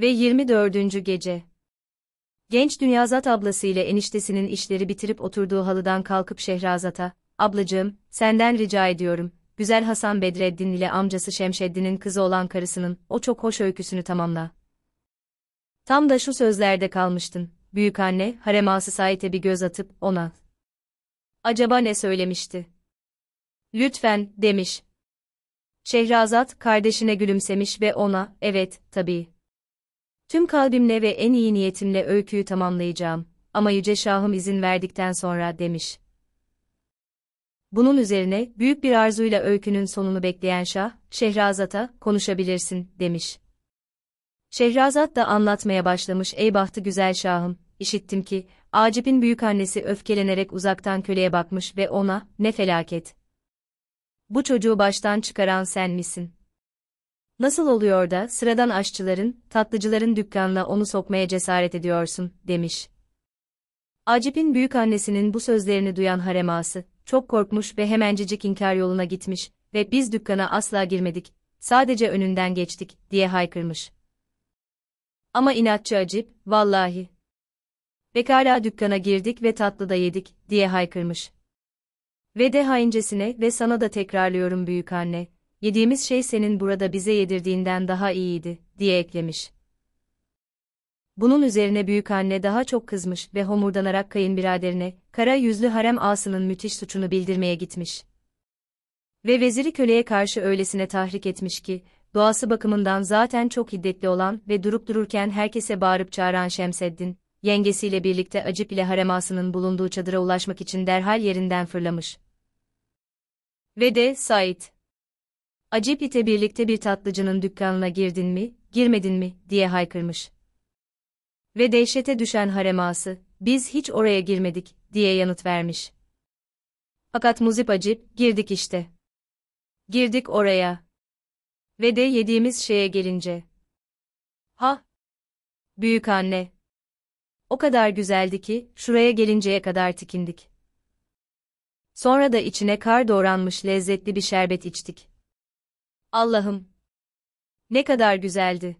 Ve 24. Gece Genç Dünyazat ablası ile eniştesinin işleri bitirip oturduğu halıdan kalkıp Şehrazat'a, ablacığım, senden rica ediyorum, güzel Hasan Bedreddin ile amcası Şemşeddin'in kızı olan karısının o çok hoş öyküsünü tamamla. Tam da şu sözlerde kalmıştın, büyük anne hareması Sait'e bir göz atıp ona. Acaba ne söylemişti? Lütfen, demiş. Şehrazat kardeşine gülümsemiş ve ona, evet, tabii Tüm kalbimle ve en iyi niyetimle öyküyü tamamlayacağım ama Yüce Şah'ım izin verdikten sonra demiş. Bunun üzerine büyük bir arzuyla öykünün sonunu bekleyen Şah, Şehrazat'a konuşabilirsin demiş. Şehrazat da anlatmaya başlamış ey bahtı güzel Şah'ım, işittim ki Acip'in büyük annesi öfkelenerek uzaktan köleye bakmış ve ona ne felaket. Bu çocuğu baştan çıkaran sen misin? Nasıl oluyor da sıradan aşçıların, tatlıcıların dükkanına onu sokmaya cesaret ediyorsun, demiş. Acip'in büyük annesinin bu sözlerini duyan hareması, çok korkmuş ve hemencecik inkar yoluna gitmiş ve biz dükkana asla girmedik, sadece önünden geçtik, diye haykırmış. Ama inatçı Acip, vallahi. Pekala dükkana girdik ve tatlı da yedik, diye haykırmış. Ve de haincesine ve sana da tekrarlıyorum büyük anne, yediğimiz şey senin burada bize yedirdiğinden daha iyiydi, diye eklemiş. Bunun üzerine büyük anne daha çok kızmış ve homurdanarak kayınbiraderine, kara yüzlü harem asının müthiş suçunu bildirmeye gitmiş. Ve veziri köleye karşı öylesine tahrik etmiş ki, doğası bakımından zaten çok hiddetli olan ve durup dururken herkese bağırıp çağıran Şemseddin, yengesiyle birlikte Acip ile harem ağasının bulunduğu çadıra ulaşmak için derhal yerinden fırlamış. Ve de Said. Acipit'e birlikte bir tatlıcının dükkanına girdin mi, girmedin mi diye haykırmış. Ve dehşete düşen hareması, biz hiç oraya girmedik diye yanıt vermiş. Fakat Muzip Acip, girdik işte. Girdik oraya. Ve de yediğimiz şeye gelince. Ha! Büyük anne. O kadar güzeldi ki, şuraya gelinceye kadar tikindik. Sonra da içine kar doğranmış lezzetli bir şerbet içtik. Allah'ım! Ne kadar güzeldi.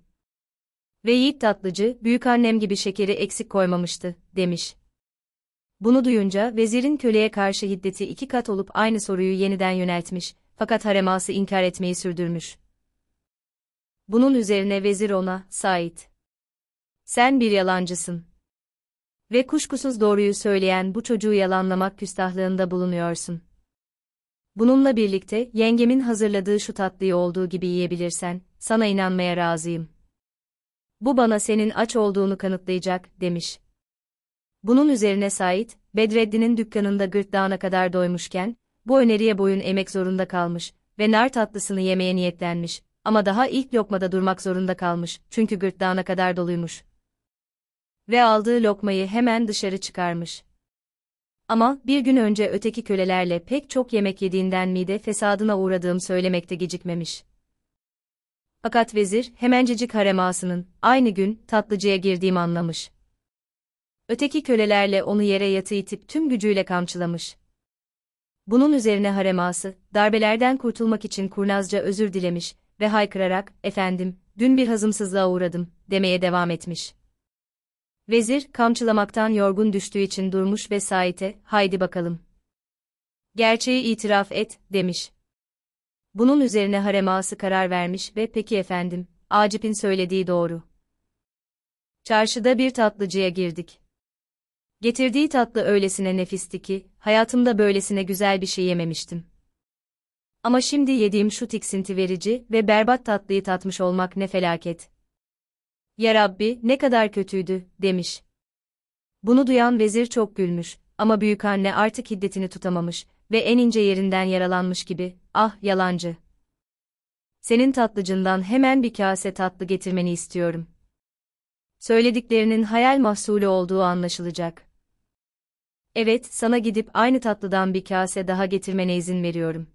Ve Yiğit Tatlıcı, annem gibi şekeri eksik koymamıştı, demiş. Bunu duyunca vezirin köleye karşı hiddeti iki kat olup aynı soruyu yeniden yöneltmiş, fakat hareması inkar etmeyi sürdürmüş. Bunun üzerine vezir ona, Said. Sen bir yalancısın. Ve kuşkusuz doğruyu söyleyen bu çocuğu yalanlamak küstahlığında bulunuyorsun. Bununla birlikte yengemin hazırladığı şu tatlıyı olduğu gibi yiyebilirsen, sana inanmaya razıyım. Bu bana senin aç olduğunu kanıtlayacak, demiş. Bunun üzerine Sait, Bedreddin'in dükkanında gırtlağına kadar doymuşken, bu öneriye boyun emek zorunda kalmış ve nar tatlısını yemeye niyetlenmiş ama daha ilk lokmada durmak zorunda kalmış çünkü gırtlağına kadar doluymuş. Ve aldığı lokmayı hemen dışarı çıkarmış. Ama bir gün önce öteki kölelerle pek çok yemek yediğinden mide fesadına uğradığım söylemekte gecikmemiş. Fakat vezir hemencecik haremasının aynı gün tatlıcıya girdiğim anlamış. Öteki kölelerle onu yere yatı itip tüm gücüyle kamçılamış. Bunun üzerine hareması, darbelerden kurtulmak için kurnazca özür dilemiş ve haykırarak, efendim, dün bir hazımsızlığa uğradım, demeye devam etmiş. Vezir, kamçılamaktan yorgun düştüğü için durmuş ve Sait'e, haydi bakalım. Gerçeği itiraf et, demiş. Bunun üzerine hareması karar vermiş ve peki efendim, Acip'in söylediği doğru. Çarşıda bir tatlıcıya girdik. Getirdiği tatlı öylesine nefisti ki, hayatımda böylesine güzel bir şey yememiştim. Ama şimdi yediğim şu tiksinti verici ve berbat tatlıyı tatmış olmak ne felaket, ya Rabbi, ne kadar kötüydü, demiş. Bunu duyan vezir çok gülmüş, ama büyük anne artık hiddetini tutamamış ve en ince yerinden yaralanmış gibi, ah yalancı. Senin tatlıcından hemen bir kase tatlı getirmeni istiyorum. Söylediklerinin hayal mahsulü olduğu anlaşılacak. Evet, sana gidip aynı tatlıdan bir kase daha getirmene izin veriyorum.''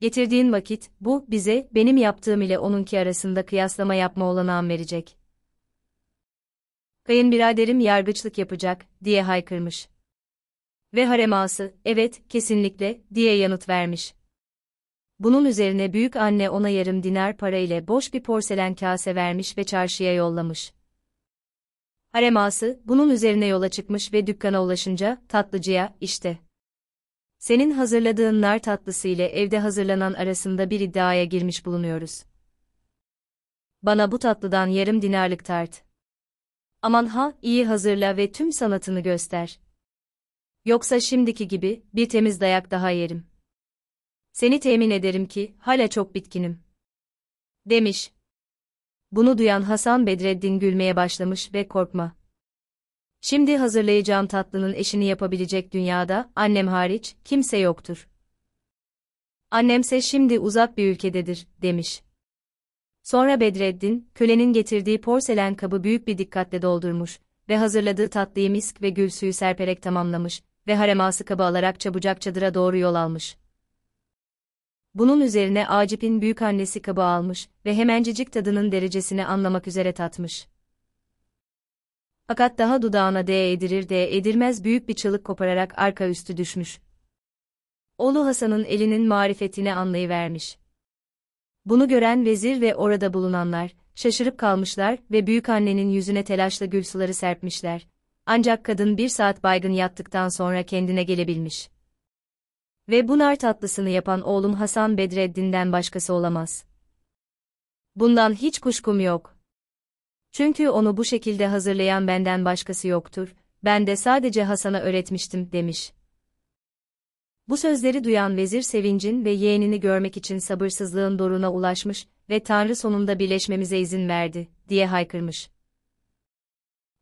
Getirdiğin vakit, bu, bize, benim yaptığım ile onunki arasında kıyaslama yapma olanağı verecek. Kayınbiraderim yargıçlık yapacak, diye haykırmış. Ve hareması, evet, kesinlikle, diye yanıt vermiş. Bunun üzerine büyük anne ona yarım dinar para ile boş bir porselen kase vermiş ve çarşıya yollamış. Hareması bunun üzerine yola çıkmış ve dükkana ulaşınca, tatlıcıya, işte. Senin hazırladığın nar tatlısı ile evde hazırlanan arasında bir iddiaya girmiş bulunuyoruz. Bana bu tatlıdan yarım dinarlık tart. Aman ha, iyi hazırla ve tüm sanatını göster. Yoksa şimdiki gibi bir temiz dayak daha yerim. Seni temin ederim ki hala çok bitkinim. Demiş. Bunu duyan Hasan Bedreddin gülmeye başlamış ve korkma. Şimdi hazırlayacağım tatlının eşini yapabilecek dünyada, annem hariç, kimse yoktur. Annemse şimdi uzak bir ülkededir, demiş. Sonra Bedreddin, kölenin getirdiği porselen kabı büyük bir dikkatle doldurmuş ve hazırladığı tatlıyı misk ve gül suyu serperek tamamlamış ve hareması kabı alarak çabucak çadıra doğru yol almış. Bunun üzerine Acip'in büyük annesi kabı almış ve hemencecik tadının derecesini anlamak üzere tatmış. Fakat daha dudağına değe edirir değe edirmez büyük bir çığlık kopararak arka üstü düşmüş. Oğlu Hasan'ın elinin marifetini anlayıvermiş. Bunu gören vezir ve orada bulunanlar, şaşırıp kalmışlar ve büyük annenin yüzüne telaşla gül suları serpmişler. Ancak kadın bir saat baygın yattıktan sonra kendine gelebilmiş. Ve bunar tatlısını yapan oğlum Hasan Bedreddin'den başkası olamaz. Bundan hiç kuşkum yok.'' Çünkü onu bu şekilde hazırlayan benden başkası yoktur, ben de sadece Hasan'a öğretmiştim, demiş. Bu sözleri duyan vezir sevincin ve yeğenini görmek için sabırsızlığın doruna ulaşmış ve Tanrı sonunda birleşmemize izin verdi, diye haykırmış.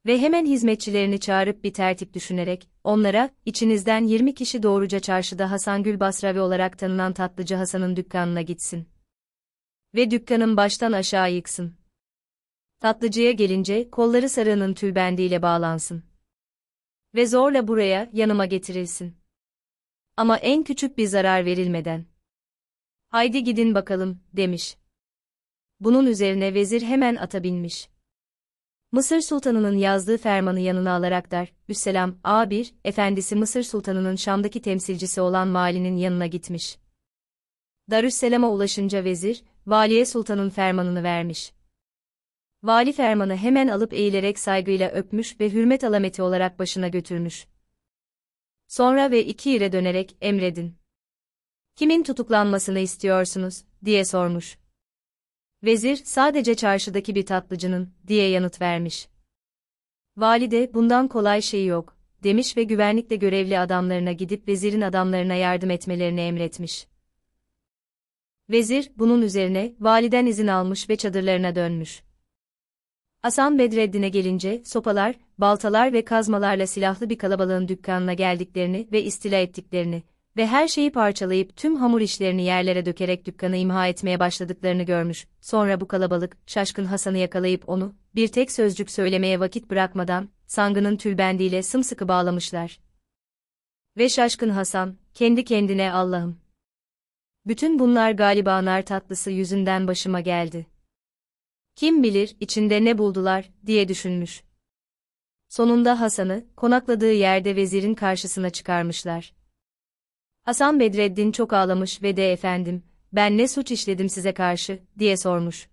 Ve hemen hizmetçilerini çağırıp bir tertip düşünerek, onlara, içinizden 20 kişi doğruca çarşıda Hasan Gül Basravi olarak tanınan tatlıcı Hasan'ın dükkanına gitsin. Ve dükkanın baştan aşağı yıksın. Tatlıcıya gelince kolları sarığının tülbendiyle bağlansın. Ve zorla buraya, yanıma getirilsin. Ama en küçük bir zarar verilmeden. Haydi gidin bakalım, demiş. Bunun üzerine vezir hemen ata binmiş. Mısır Sultanı'nın yazdığı fermanı yanına alarak dar, Üsselam A1, efendisi Mısır Sultanı'nın Şam'daki temsilcisi olan Mali'nin yanına gitmiş. Darüsselam'a ulaşınca vezir, valiye sultanın fermanını vermiş. Vali fermanı hemen alıp eğilerek saygıyla öpmüş ve hürmet alameti olarak başına götürmüş. Sonra ve iki yere dönerek emredin. Kimin tutuklanmasını istiyorsunuz, diye sormuş. Vezir, sadece çarşıdaki bir tatlıcının, diye yanıt vermiş. Vali de bundan kolay şey yok, demiş ve güvenlikle görevli adamlarına gidip vezirin adamlarına yardım etmelerini emretmiş. Vezir, bunun üzerine, validen izin almış ve çadırlarına dönmüş. Hasan Bedreddin'e gelince, sopalar, baltalar ve kazmalarla silahlı bir kalabalığın dükkanına geldiklerini ve istila ettiklerini ve her şeyi parçalayıp tüm hamur işlerini yerlere dökerek dükkanı imha etmeye başladıklarını görmüş. Sonra bu kalabalık, şaşkın Hasan'ı yakalayıp onu, bir tek sözcük söylemeye vakit bırakmadan, sangının tülbendiyle sımsıkı bağlamışlar. Ve şaşkın Hasan, kendi kendine Allah'ım. Bütün bunlar galiba nar tatlısı yüzünden başıma geldi kim bilir içinde ne buldular diye düşünmüş. Sonunda Hasan'ı konakladığı yerde vezirin karşısına çıkarmışlar. Hasan Bedreddin çok ağlamış ve de efendim, ben ne suç işledim size karşı, diye sormuş.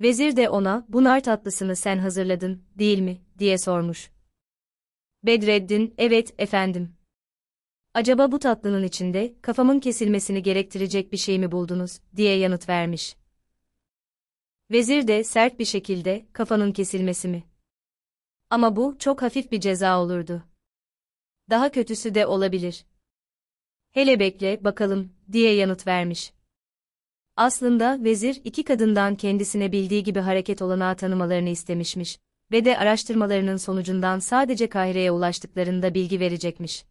Vezir de ona, bunar tatlısını sen hazırladın, değil mi, diye sormuş. Bedreddin, evet, efendim. Acaba bu tatlının içinde, kafamın kesilmesini gerektirecek bir şey mi buldunuz, diye yanıt vermiş. Vezir de sert bir şekilde kafanın kesilmesi mi? Ama bu çok hafif bir ceza olurdu. Daha kötüsü de olabilir. Hele bekle bakalım diye yanıt vermiş. Aslında vezir iki kadından kendisine bildiği gibi hareket olanağı tanımalarını istemişmiş ve de araştırmalarının sonucundan sadece Kahire'ye ulaştıklarında bilgi verecekmiş.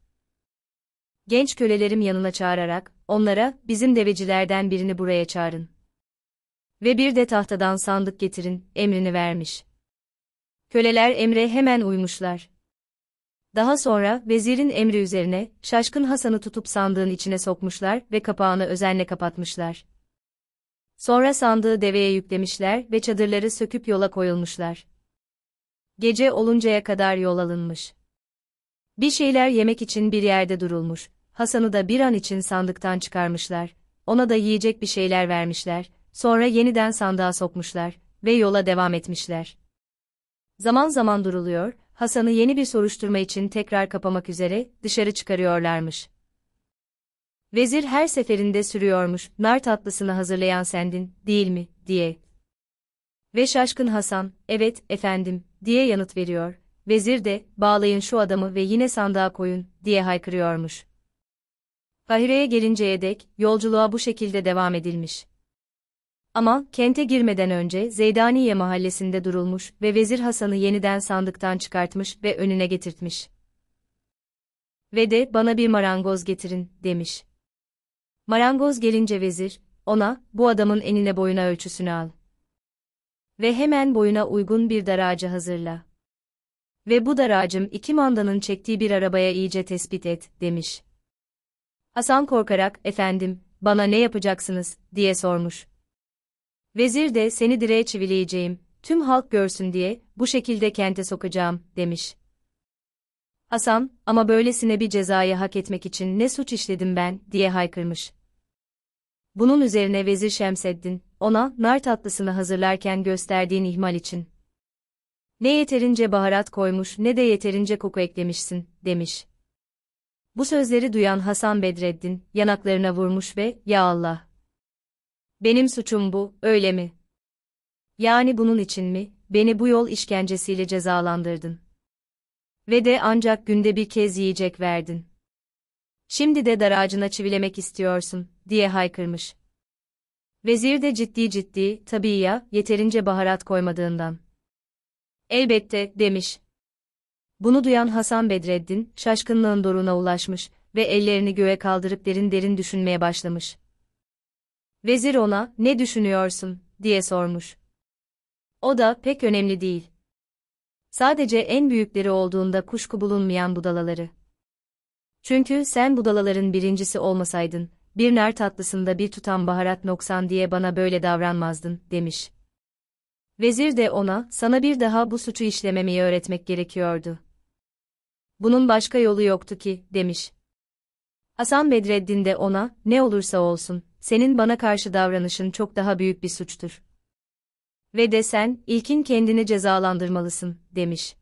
Genç kölelerim yanına çağırarak onlara bizim devecilerden birini buraya çağırın ve bir de tahtadan sandık getirin emrini vermiş. Köleler emre hemen uymuşlar. Daha sonra vezirin emri üzerine şaşkın Hasan'ı tutup sandığın içine sokmuşlar ve kapağını özenle kapatmışlar. Sonra sandığı deveye yüklemişler ve çadırları söküp yola koyulmuşlar. Gece oluncaya kadar yol alınmış. Bir şeyler yemek için bir yerde durulmuş. Hasan'ı da bir an için sandıktan çıkarmışlar. Ona da yiyecek bir şeyler vermişler Sonra yeniden sandığa sokmuşlar ve yola devam etmişler. Zaman zaman duruluyor, Hasan'ı yeni bir soruşturma için tekrar kapamak üzere dışarı çıkarıyorlarmış. Vezir her seferinde sürüyormuş, nar tatlısını hazırlayan sendin, değil mi, diye. Ve şaşkın Hasan, evet, efendim, diye yanıt veriyor. Vezir de, bağlayın şu adamı ve yine sandığa koyun, diye haykırıyormuş. Kahire'ye gelinceye dek, yolculuğa bu şekilde devam edilmiş. Ama kente girmeden önce Zeydaniye mahallesinde durulmuş ve Vezir Hasan'ı yeniden sandıktan çıkartmış ve önüne getirtmiş. Ve de bana bir marangoz getirin demiş. Marangoz gelince vezir, ona bu adamın enine boyuna ölçüsünü al. Ve hemen boyuna uygun bir daracı hazırla. Ve bu daracım iki mandanın çektiği bir arabaya iyice tespit et demiş. Hasan korkarak efendim bana ne yapacaksınız diye sormuş. Vezir de seni direğe çivileyeceğim, tüm halk görsün diye bu şekilde kente sokacağım, demiş. Hasan, ama böylesine bir cezayı hak etmek için ne suç işledim ben, diye haykırmış. Bunun üzerine Vezir Şemseddin, ona nar tatlısını hazırlarken gösterdiğin ihmal için. Ne yeterince baharat koymuş ne de yeterince koku eklemişsin, demiş. Bu sözleri duyan Hasan Bedreddin, yanaklarına vurmuş ve, ya Allah, benim suçum bu, öyle mi? Yani bunun için mi, beni bu yol işkencesiyle cezalandırdın? Ve de ancak günde bir kez yiyecek verdin. Şimdi de daracına çivilemek istiyorsun, diye haykırmış. Vezir de ciddi ciddi, tabii ya, yeterince baharat koymadığından. Elbette, demiş. Bunu duyan Hasan Bedreddin, şaşkınlığın doruğuna ulaşmış ve ellerini göğe kaldırıp derin derin düşünmeye başlamış. Vezir ona, ne düşünüyorsun, diye sormuş. O da, pek önemli değil. Sadece en büyükleri olduğunda kuşku bulunmayan budalaları. Çünkü sen budalaların birincisi olmasaydın, bir nar tatlısında bir tutam baharat noksan diye bana böyle davranmazdın, demiş. Vezir de ona, sana bir daha bu suçu işlememeyi öğretmek gerekiyordu. Bunun başka yolu yoktu ki, demiş. Hasan Bedreddin de ona, ne olursa olsun, senin bana karşı davranışın çok daha büyük bir suçtur. Ve de sen, ilkin kendini cezalandırmalısın, demiş.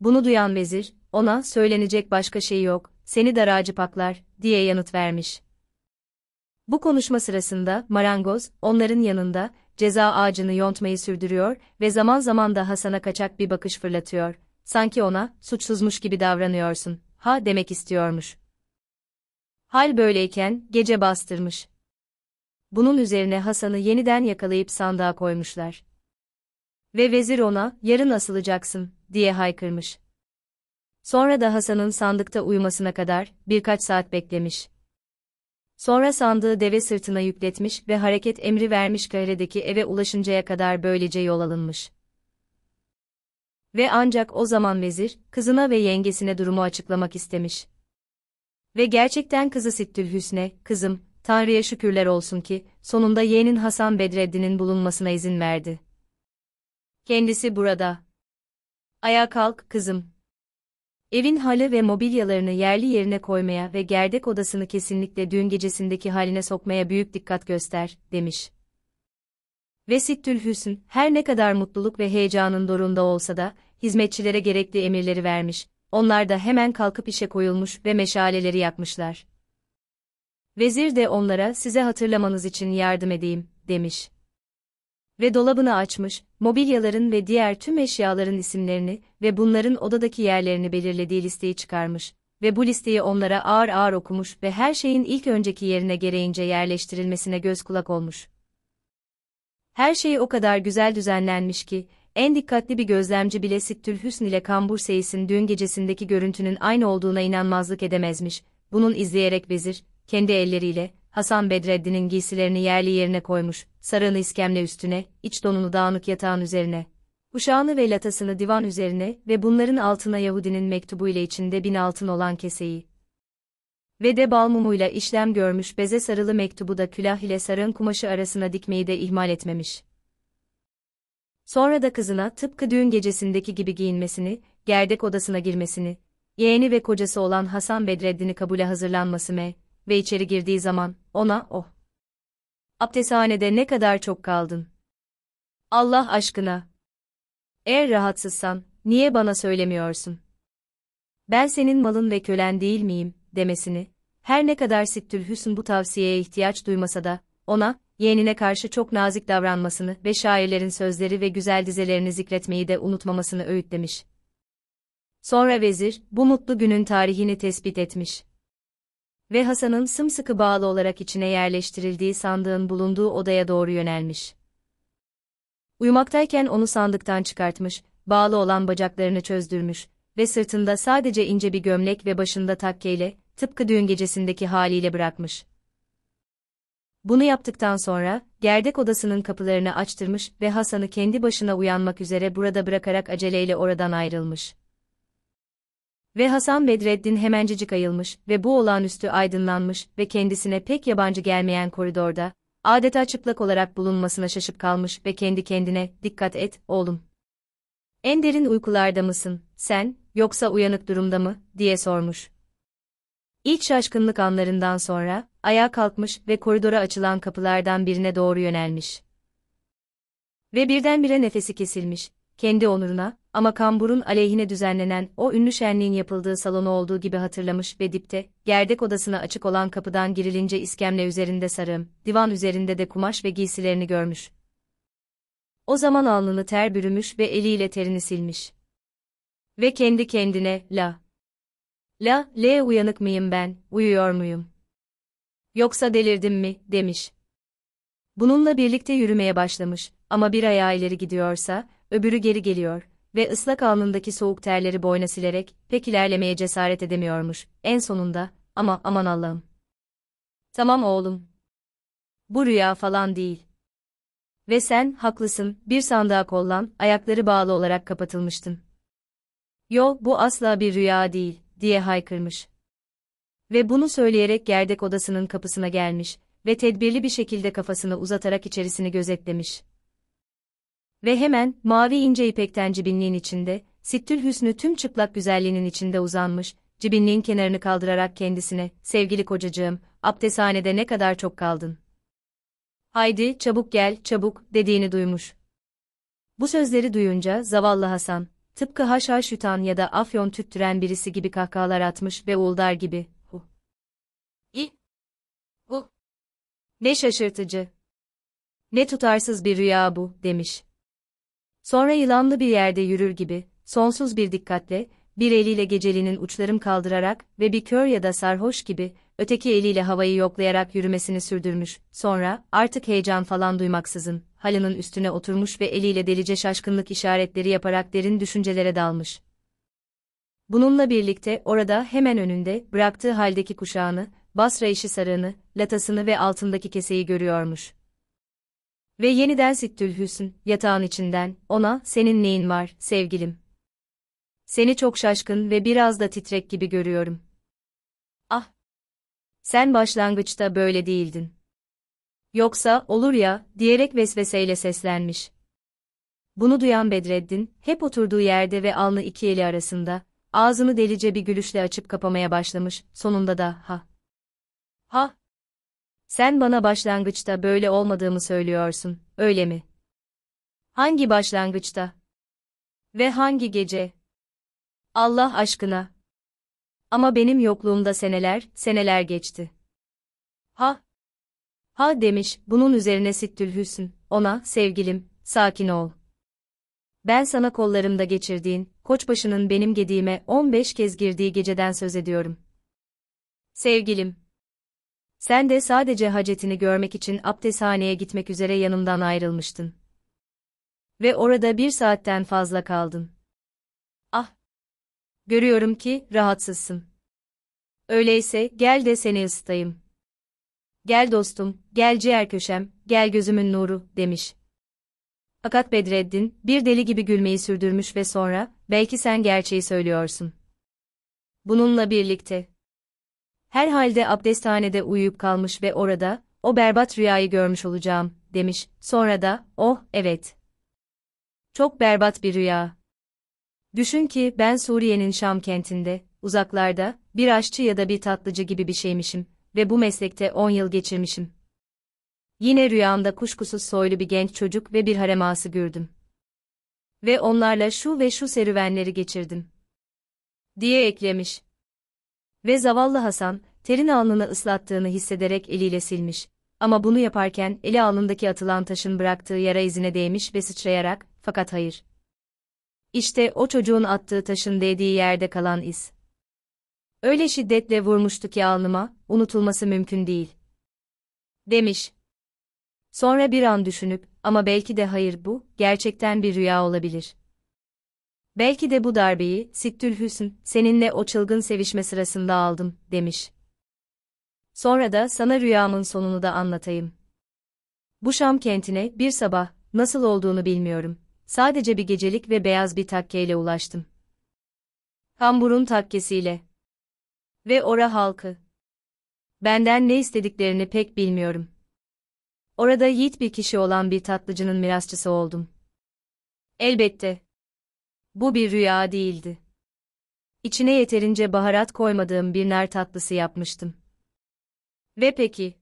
Bunu duyan vezir, ona söylenecek başka şey yok, seni daracı paklar, diye yanıt vermiş. Bu konuşma sırasında marangoz, onların yanında, ceza ağacını yontmayı sürdürüyor ve zaman zaman da Hasan'a kaçak bir bakış fırlatıyor. Sanki ona, suçsuzmuş gibi davranıyorsun, ha demek istiyormuş. Hal böyleyken, gece bastırmış bunun üzerine Hasan'ı yeniden yakalayıp sandığa koymuşlar. Ve vezir ona, yarın asılacaksın, diye haykırmış. Sonra da Hasan'ın sandıkta uyumasına kadar birkaç saat beklemiş. Sonra sandığı deve sırtına yükletmiş ve hareket emri vermiş Kahire'deki eve ulaşıncaya kadar böylece yol alınmış. Ve ancak o zaman vezir, kızına ve yengesine durumu açıklamak istemiş. Ve gerçekten kızı Sittül Hüsne, kızım, Tanrı'ya şükürler olsun ki, sonunda yeğenin Hasan Bedreddin'in bulunmasına izin verdi. Kendisi burada. Ayağa kalk, kızım. Evin halı ve mobilyalarını yerli yerine koymaya ve gerdek odasını kesinlikle dün gecesindeki haline sokmaya büyük dikkat göster, demiş. Vesittül Hüsn, her ne kadar mutluluk ve heyecanın dorunda olsa da, hizmetçilere gerekli emirleri vermiş, onlar da hemen kalkıp işe koyulmuş ve meşaleleri yakmışlar. Vezir de onlara size hatırlamanız için yardım edeyim, demiş. Ve dolabını açmış, mobilyaların ve diğer tüm eşyaların isimlerini ve bunların odadaki yerlerini belirlediği listeyi çıkarmış ve bu listeyi onlara ağır ağır okumuş ve her şeyin ilk önceki yerine gereğince yerleştirilmesine göz kulak olmuş. Her şey o kadar güzel düzenlenmiş ki, en dikkatli bir gözlemci bile Sittül Hüsn ile Kambur Seyis'in dün gecesindeki görüntünün aynı olduğuna inanmazlık edemezmiş. Bunun izleyerek vezir, kendi elleriyle, Hasan Bedreddin'in giysilerini yerli yerine koymuş, sarığını iskemle üstüne, iç donunu dağınık yatağın üzerine, uşağını ve latasını divan üzerine ve bunların altına Yahudinin mektubu ile içinde bin altın olan keseyi ve de bal mumuyla işlem görmüş beze sarılı mektubu da külah ile sarın kumaşı arasına dikmeyi de ihmal etmemiş. Sonra da kızına tıpkı düğün gecesindeki gibi giyinmesini, gerdek odasına girmesini, yeğeni ve kocası olan Hasan Bedreddin'i kabule hazırlanması me, ve içeri girdiği zaman ona oh. Abdesthanede ne kadar çok kaldın? Allah aşkına. Eğer rahatsızsan niye bana söylemiyorsun? Ben senin malın ve kölen değil miyim demesini. Her ne kadar Sittül Hüsn bu tavsiyeye ihtiyaç duymasa da ona yeğenine karşı çok nazik davranmasını ve şairlerin sözleri ve güzel dizelerini zikretmeyi de unutmamasını öğütlemiş. Sonra vezir, bu mutlu günün tarihini tespit etmiş ve Hasan'ın sımsıkı bağlı olarak içine yerleştirildiği sandığın bulunduğu odaya doğru yönelmiş. Uyumaktayken onu sandıktan çıkartmış, bağlı olan bacaklarını çözdürmüş ve sırtında sadece ince bir gömlek ve başında takkeyle, tıpkı düğün gecesindeki haliyle bırakmış. Bunu yaptıktan sonra, gerdek odasının kapılarını açtırmış ve Hasan'ı kendi başına uyanmak üzere burada bırakarak aceleyle oradan ayrılmış. Ve Hasan Bedreddin hemencecik ayılmış ve bu olağanüstü aydınlanmış ve kendisine pek yabancı gelmeyen koridorda, adeta çıplak olarak bulunmasına şaşıp kalmış ve kendi kendine, dikkat et, oğlum. En derin uykularda mısın, sen, yoksa uyanık durumda mı, diye sormuş. İlk şaşkınlık anlarından sonra, ayağa kalkmış ve koridora açılan kapılardan birine doğru yönelmiş. Ve birdenbire nefesi kesilmiş kendi onuruna, ama kamburun aleyhine düzenlenen o ünlü şenliğin yapıldığı salonu olduğu gibi hatırlamış ve dipte, gerdek odasına açık olan kapıdan girilince iskemle üzerinde sarım, divan üzerinde de kumaş ve giysilerini görmüş. O zaman alnını ter bürümüş ve eliyle terini silmiş. Ve kendi kendine, la. La, le uyanık mıyım ben, uyuyor muyum? Yoksa delirdim mi, demiş. Bununla birlikte yürümeye başlamış, ama bir ayağı ileri gidiyorsa, öbürü geri geliyor ve ıslak alnındaki soğuk terleri boyna silerek pek ilerlemeye cesaret edemiyormuş. En sonunda, ama aman Allah'ım. Tamam oğlum. Bu rüya falan değil. Ve sen, haklısın, bir sandığa kollan, ayakları bağlı olarak kapatılmıştın. Yo, bu asla bir rüya değil, diye haykırmış. Ve bunu söyleyerek gerdek odasının kapısına gelmiş ve tedbirli bir şekilde kafasını uzatarak içerisini gözetlemiş. Ve hemen, mavi ince ipekten cibinliğin içinde, Sittül Hüsnü tüm çıplak güzelliğinin içinde uzanmış, cibinliğin kenarını kaldırarak kendisine, sevgili kocacığım, abdesthanede ne kadar çok kaldın. Haydi, çabuk gel, çabuk, dediğini duymuş. Bu sözleri duyunca zavallı Hasan, tıpkı haşhaş yutan ya da afyon tüttüren birisi gibi kahkahalar atmış ve uldar gibi, hu. İ. Hu. Ne şaşırtıcı. Ne tutarsız bir rüya bu, demiş. Sonra yılanlı bir yerde yürür gibi, sonsuz bir dikkatle, bir eliyle gecelinin uçlarım kaldırarak ve bir kör ya da sarhoş gibi, öteki eliyle havayı yoklayarak yürümesini sürdürmüş. Sonra, artık heyecan falan duymaksızın, halının üstüne oturmuş ve eliyle delice şaşkınlık işaretleri yaparak derin düşüncelere dalmış. Bununla birlikte orada hemen önünde bıraktığı haldeki kuşağını, Basra işi sarığını, latasını ve altındaki keseyi görüyormuş. Ve yeniden Sittülhüsn, yatağın içinden, ona, senin neyin var, sevgilim? Seni çok şaşkın ve biraz da titrek gibi görüyorum. Ah! Sen başlangıçta böyle değildin. Yoksa, olur ya, diyerek vesveseyle seslenmiş. Bunu duyan Bedreddin, hep oturduğu yerde ve alnı iki eli arasında, ağzını delice bir gülüşle açıp kapamaya başlamış, sonunda da, ha! Ha! Sen bana başlangıçta böyle olmadığımı söylüyorsun, öyle mi? Hangi başlangıçta? Ve hangi gece? Allah aşkına. Ama benim yokluğumda seneler, seneler geçti. Ha? Ha demiş, bunun üzerine Sittül Hüsn, ona, sevgilim, sakin ol. Ben sana kollarımda geçirdiğin, koçbaşının benim gediğime 15 kez girdiği geceden söz ediyorum. Sevgilim. Sen de sadece hacetini görmek için abdesthaneye gitmek üzere yanımdan ayrılmıştın. Ve orada bir saatten fazla kaldın. Ah! Görüyorum ki rahatsızsın. Öyleyse gel de seni ısıtayım. Gel dostum, gel ciğer köşem, gel gözümün nuru, demiş. Fakat Bedreddin, bir deli gibi gülmeyi sürdürmüş ve sonra, belki sen gerçeği söylüyorsun. Bununla birlikte, Herhalde abdesthanede uyuyup kalmış ve orada, o berbat rüyayı görmüş olacağım, demiş. Sonra da, oh, evet. Çok berbat bir rüya. Düşün ki ben Suriye'nin Şam kentinde, uzaklarda, bir aşçı ya da bir tatlıcı gibi bir şeymişim ve bu meslekte 10 yıl geçirmişim. Yine rüyamda kuşkusuz soylu bir genç çocuk ve bir hareması gördüm. Ve onlarla şu ve şu serüvenleri geçirdim. Diye eklemiş. Ve zavallı Hasan, terin alnını ıslattığını hissederek eliyle silmiş. Ama bunu yaparken eli alnındaki atılan taşın bıraktığı yara izine değmiş ve sıçrayarak, fakat hayır. İşte o çocuğun attığı taşın değdiği yerde kalan iz. Öyle şiddetle vurmuştu ki alnıma, unutulması mümkün değil. Demiş. Sonra bir an düşünüp, ama belki de hayır bu, gerçekten bir rüya olabilir.'' Belki de bu darbeyi, Siktül Hüsn, seninle o çılgın sevişme sırasında aldım, demiş. Sonra da sana rüyamın sonunu da anlatayım. Bu Şam kentine bir sabah, nasıl olduğunu bilmiyorum. Sadece bir gecelik ve beyaz bir takkeyle ulaştım. Hamburun takkesiyle. Ve ora halkı. Benden ne istediklerini pek bilmiyorum. Orada yiğit bir kişi olan bir tatlıcının mirasçısı oldum. Elbette. Bu bir rüya değildi. İçine yeterince baharat koymadığım bir nar tatlısı yapmıştım. Ve peki.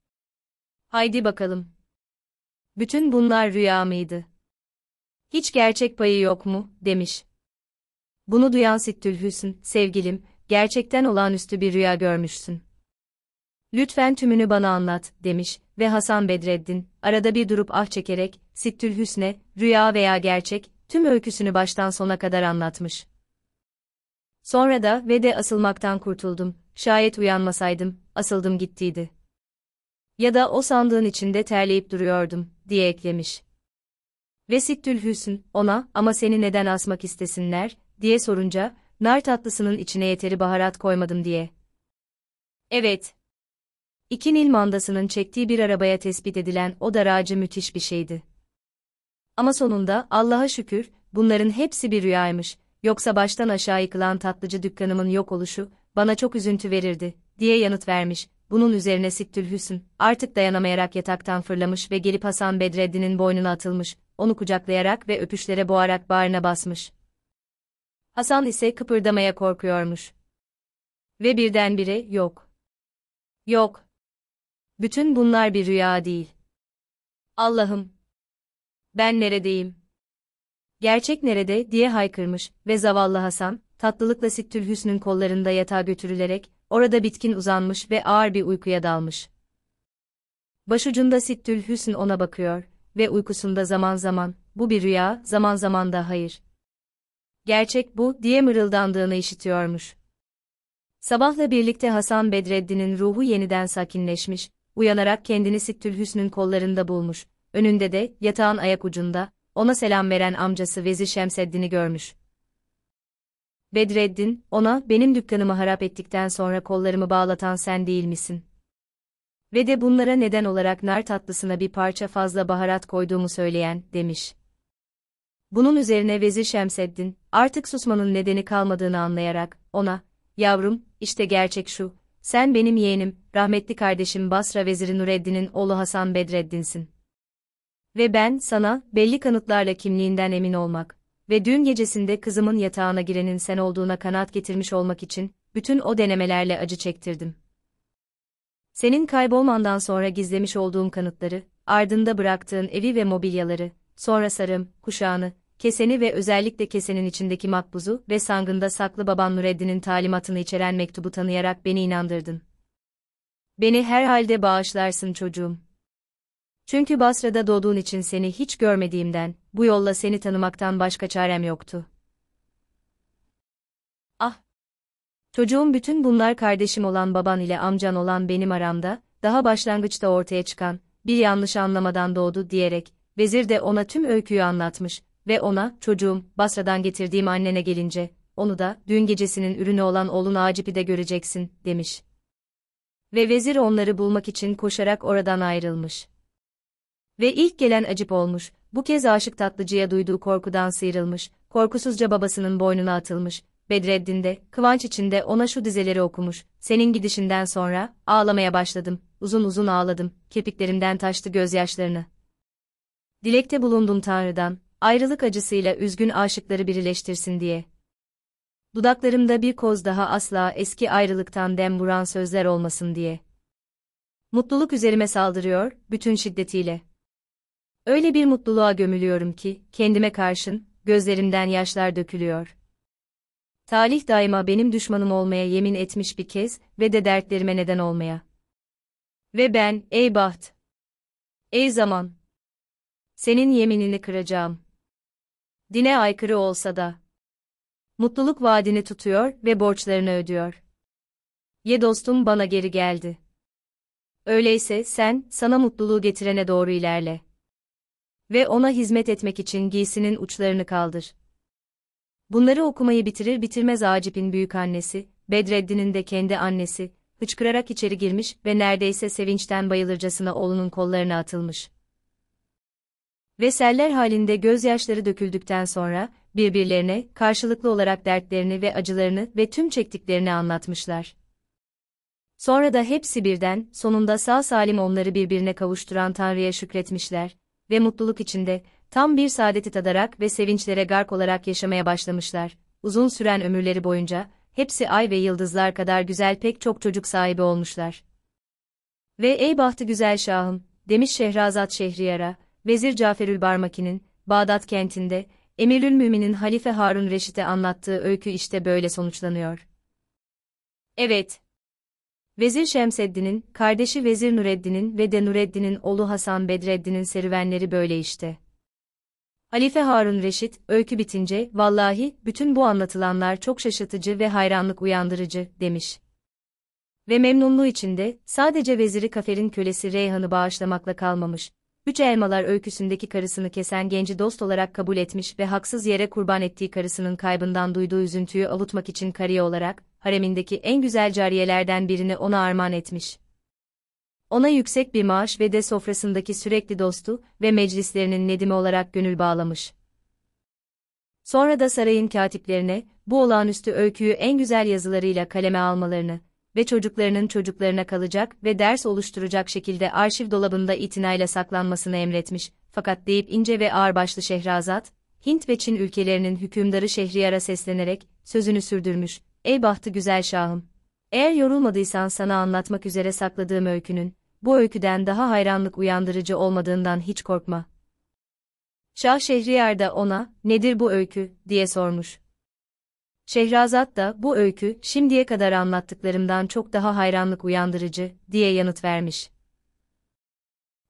Haydi bakalım. Bütün bunlar rüya mıydı? Hiç gerçek payı yok mu, demiş. Bunu duyan Sittül sevgilim, gerçekten olağanüstü bir rüya görmüşsün. Lütfen tümünü bana anlat, demiş ve Hasan Bedreddin, arada bir durup ah çekerek, Sittül ne, rüya veya gerçek, tüm öyküsünü baştan sona kadar anlatmış. Sonra da ve de asılmaktan kurtuldum, şayet uyanmasaydım, asıldım gittiydi. Ya da o sandığın içinde terleyip duruyordum, diye eklemiş. Vesiktül Hüsn, ona, ama seni neden asmak istesinler, diye sorunca, nar tatlısının içine yeteri baharat koymadım diye. Evet. İki Nil mandasının çektiği bir arabaya tespit edilen o daracı müthiş bir şeydi. Ama sonunda Allah'a şükür bunların hepsi bir rüyaymış. Yoksa baştan aşağı yıkılan tatlıcı dükkanımın yok oluşu bana çok üzüntü verirdi diye yanıt vermiş. Bunun üzerine Sittül Hüsn artık dayanamayarak yataktan fırlamış ve gelip Hasan Bedreddin'in boynuna atılmış, onu kucaklayarak ve öpüşlere boğarak bağrına basmış. Hasan ise kıpırdamaya korkuyormuş. Ve birdenbire yok. Yok. Bütün bunlar bir rüya değil. Allah'ım, ben neredeyim? Gerçek nerede diye haykırmış ve zavallı Hasan, tatlılıkla Sittül Hüsn'ün kollarında yatağa götürülerek, orada bitkin uzanmış ve ağır bir uykuya dalmış. Başucunda Sittül Hüsn ona bakıyor ve uykusunda zaman zaman, bu bir rüya, zaman zaman da hayır. Gerçek bu diye mırıldandığını işitiyormuş. Sabahla birlikte Hasan Bedreddin'in ruhu yeniden sakinleşmiş, uyanarak kendini Sittül Hüsn'ün kollarında bulmuş Önünde de, yatağın ayak ucunda, ona selam veren amcası Vezir Şemseddin'i görmüş. Bedreddin, ona, benim dükkanımı harap ettikten sonra kollarımı bağlatan sen değil misin? Ve de bunlara neden olarak nar tatlısına bir parça fazla baharat koyduğumu söyleyen, demiş. Bunun üzerine Vezir Şemseddin, artık susmanın nedeni kalmadığını anlayarak, ona, yavrum, işte gerçek şu, sen benim yeğenim, rahmetli kardeşim Basra Veziri Nureddin'in oğlu Hasan Bedreddin'sin. Ve ben sana belli kanıtlarla kimliğinden emin olmak ve dün gecesinde kızımın yatağına girenin sen olduğuna kanaat getirmiş olmak için bütün o denemelerle acı çektirdim. Senin kaybolmandan sonra gizlemiş olduğum kanıtları, ardında bıraktığın evi ve mobilyaları, sonra sarım, kuşağını, keseni ve özellikle kesenin içindeki makbuzu ve sangında saklı baban Nureddin'in talimatını içeren mektubu tanıyarak beni inandırdın. Beni herhalde bağışlarsın çocuğum. Çünkü Basra'da doğduğun için seni hiç görmediğimden, bu yolla seni tanımaktan başka çarem yoktu. Ah! Çocuğum bütün bunlar kardeşim olan baban ile amcan olan benim aramda, daha başlangıçta ortaya çıkan, bir yanlış anlamadan doğdu diyerek, vezir de ona tüm öyküyü anlatmış ve ona, çocuğum, Basra'dan getirdiğim annene gelince, onu da, dün gecesinin ürünü olan oğlun Acip'i de göreceksin, demiş. Ve vezir onları bulmak için koşarak oradan ayrılmış. Ve ilk gelen acip olmuş, bu kez aşık tatlıcıya duyduğu korkudan sıyrılmış, korkusuzca babasının boynuna atılmış, Bedreddin de, kıvanç içinde ona şu dizeleri okumuş, senin gidişinden sonra, ağlamaya başladım, uzun uzun ağladım, kepiklerimden taştı gözyaşlarını. Dilekte bulundum Tanrı'dan, ayrılık acısıyla üzgün aşıkları birleştirsin diye. Dudaklarımda bir koz daha asla eski ayrılıktan dem vuran sözler olmasın diye. Mutluluk üzerime saldırıyor, bütün şiddetiyle. Öyle bir mutluluğa gömülüyorum ki, kendime karşın, gözlerimden yaşlar dökülüyor. Talih daima benim düşmanım olmaya yemin etmiş bir kez ve de dertlerime neden olmaya. Ve ben, ey baht! Ey zaman! Senin yeminini kıracağım. Dine aykırı olsa da. Mutluluk vaadini tutuyor ve borçlarını ödüyor. Ye dostum bana geri geldi. Öyleyse sen, sana mutluluğu getirene doğru ilerle. Ve ona hizmet etmek için giysinin uçlarını kaldır. Bunları okumayı bitirir bitirmez Acip'in büyük annesi, Bedreddin'in de kendi annesi, hıçkırarak içeri girmiş ve neredeyse sevinçten bayılırcasına oğlunun kollarına atılmış. Ve seller halinde gözyaşları döküldükten sonra, birbirlerine karşılıklı olarak dertlerini ve acılarını ve tüm çektiklerini anlatmışlar. Sonra da hepsi birden, sonunda sağ salim onları birbirine kavuşturan Tanrı'ya şükretmişler ve mutluluk içinde, tam bir saadeti tadarak ve sevinçlere gark olarak yaşamaya başlamışlar. Uzun süren ömürleri boyunca, hepsi ay ve yıldızlar kadar güzel pek çok çocuk sahibi olmuşlar. Ve ey bahtı güzel şahım, demiş Şehrazat Şehriyar'a, Vezir Caferül Barmaki'nin, Bağdat kentinde, Emirül Mümin'in Halife Harun Reşit'e anlattığı öykü işte böyle sonuçlanıyor. Evet, Vezir Şemseddin'in, kardeşi Vezir Nureddin'in ve de Nureddin'in oğlu Hasan Bedreddin'in serüvenleri böyle işte. Halife Harun Reşit, öykü bitince, vallahi, bütün bu anlatılanlar çok şaşırtıcı ve hayranlık uyandırıcı, demiş. Ve memnunluğu içinde, sadece veziri Kafer'in kölesi Reyhan'ı bağışlamakla kalmamış, Üç Elmalar öyküsündeki karısını kesen genci dost olarak kabul etmiş ve haksız yere kurban ettiği karısının kaybından duyduğu üzüntüyü avutmak için kariye olarak, haremindeki en güzel cariyelerden birini ona armağan etmiş. Ona yüksek bir maaş ve de sofrasındaki sürekli dostu ve meclislerinin nedimi olarak gönül bağlamış. Sonra da sarayın katiplerine, bu olağanüstü öyküyü en güzel yazılarıyla kaleme almalarını ve çocuklarının çocuklarına kalacak ve ders oluşturacak şekilde arşiv dolabında itinayla saklanmasını emretmiş. Fakat deyip ince ve ağırbaşlı Şehrazat, Hint ve Çin ülkelerinin hükümdarı Şehriyar'a seslenerek sözünü sürdürmüş. Ey bahtı güzel şahım! Eğer yorulmadıysan sana anlatmak üzere sakladığım öykünün, bu öyküden daha hayranlık uyandırıcı olmadığından hiç korkma. Şah Şehriyar da ona, nedir bu öykü, diye sormuş. Şehrazat da bu öykü, şimdiye kadar anlattıklarımdan çok daha hayranlık uyandırıcı, diye yanıt vermiş.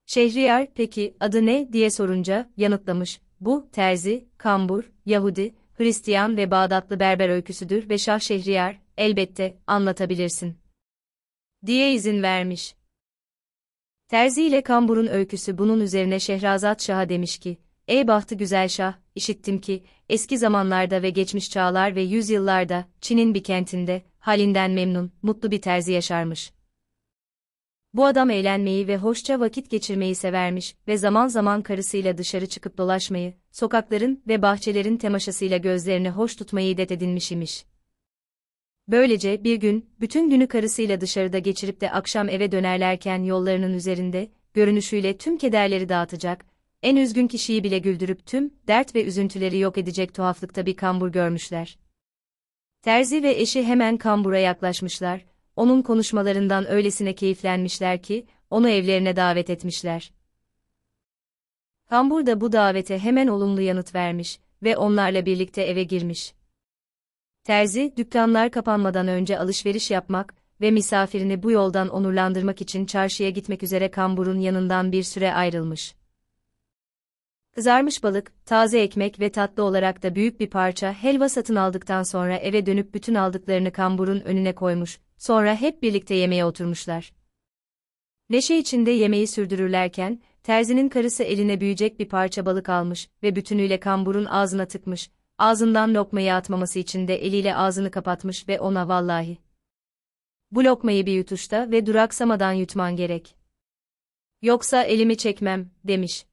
Şehriyar, peki, adı ne, diye sorunca, yanıtlamış, bu, terzi, kambur, Yahudi, Hristiyan ve Bağdatlı Berber öyküsüdür ve Şah Şehriyar, elbette, anlatabilirsin. Diye izin vermiş. Terzi ile Kambur'un öyküsü bunun üzerine Şehrazat Şah'a demiş ki, Ey bahtı güzel şah, işittim ki, eski zamanlarda ve geçmiş çağlar ve yüzyıllarda, Çin'in bir kentinde, halinden memnun, mutlu bir terzi yaşarmış. Bu adam eğlenmeyi ve hoşça vakit geçirmeyi severmiş ve zaman zaman karısıyla dışarı çıkıp dolaşmayı, sokakların ve bahçelerin temaşasıyla gözlerini hoş tutmayı idet edinmiş imiş. Böylece bir gün, bütün günü karısıyla dışarıda geçirip de akşam eve dönerlerken yollarının üzerinde, görünüşüyle tüm kederleri dağıtacak, en üzgün kişiyi bile güldürüp tüm dert ve üzüntüleri yok edecek tuhaflıkta bir kambur görmüşler. Terzi ve eşi hemen kambura yaklaşmışlar, onun konuşmalarından öylesine keyiflenmişler ki, onu evlerine davet etmişler. Kambur da bu davete hemen olumlu yanıt vermiş ve onlarla birlikte eve girmiş. Terzi, dükkanlar kapanmadan önce alışveriş yapmak ve misafirini bu yoldan onurlandırmak için çarşıya gitmek üzere kamburun yanından bir süre ayrılmış. Kızarmış balık, taze ekmek ve tatlı olarak da büyük bir parça helva satın aldıktan sonra eve dönüp bütün aldıklarını kamburun önüne koymuş Sonra hep birlikte yemeğe oturmuşlar. Neşe içinde yemeği sürdürürlerken, terzinin karısı eline büyüyecek bir parça balık almış ve bütünüyle kamburun ağzına tıkmış, ağzından lokmayı atmaması için de eliyle ağzını kapatmış ve ona vallahi. Bu lokmayı bir yutuşta ve duraksamadan yutman gerek. Yoksa elimi çekmem, demiş.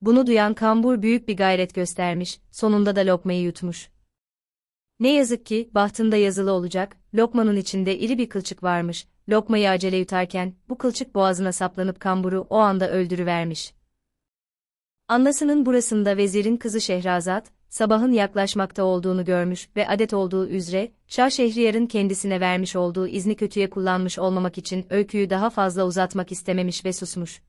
Bunu duyan kambur büyük bir gayret göstermiş, sonunda da lokmayı yutmuş. Ne yazık ki bahtında yazılı olacak, lokmanın içinde iri bir kılçık varmış, lokmayı acele yutarken bu kılçık boğazına saplanıp kamburu o anda öldürüvermiş. Anlasının burasında vezirin kızı Şehrazat, sabahın yaklaşmakta olduğunu görmüş ve adet olduğu üzere, Şah Şehriyar'ın kendisine vermiş olduğu izni kötüye kullanmış olmamak için öyküyü daha fazla uzatmak istememiş ve susmuş.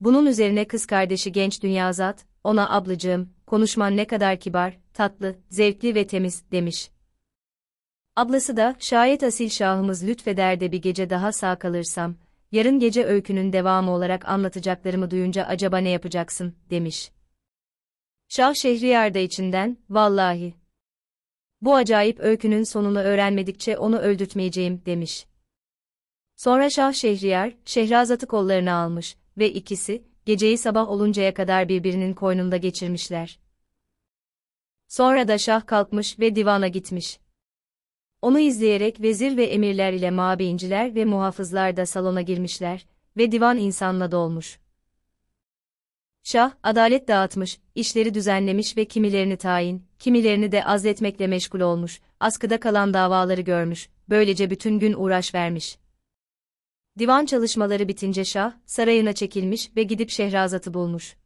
Bunun üzerine kız kardeşi genç Dünyazat, ona ablacığım, konuşman ne kadar kibar, tatlı, zevkli ve temiz, demiş. Ablası da, şayet asil şahımız lütfeder de bir gece daha sağ kalırsam, yarın gece öykünün devamı olarak anlatacaklarımı duyunca acaba ne yapacaksın, demiş. Şah Şehriyar da içinden, vallahi. Bu acayip öykünün sonunu öğrenmedikçe onu öldürtmeyeceğim, demiş. Sonra Şah Şehriyar, Şehrazat'ı kollarına almış ve ikisi, geceyi sabah oluncaya kadar birbirinin koynunda geçirmişler. Sonra da şah kalkmış ve divana gitmiş. Onu izleyerek vezir ve emirler ile mabeyinciler ve muhafızlar da salona girmişler ve divan insanla dolmuş. Şah, adalet dağıtmış, işleri düzenlemiş ve kimilerini tayin, kimilerini de azletmekle meşgul olmuş, askıda kalan davaları görmüş, böylece bütün gün uğraş vermiş. Divan çalışmaları bitince şah, sarayına çekilmiş ve gidip Şehrazat'ı bulmuş.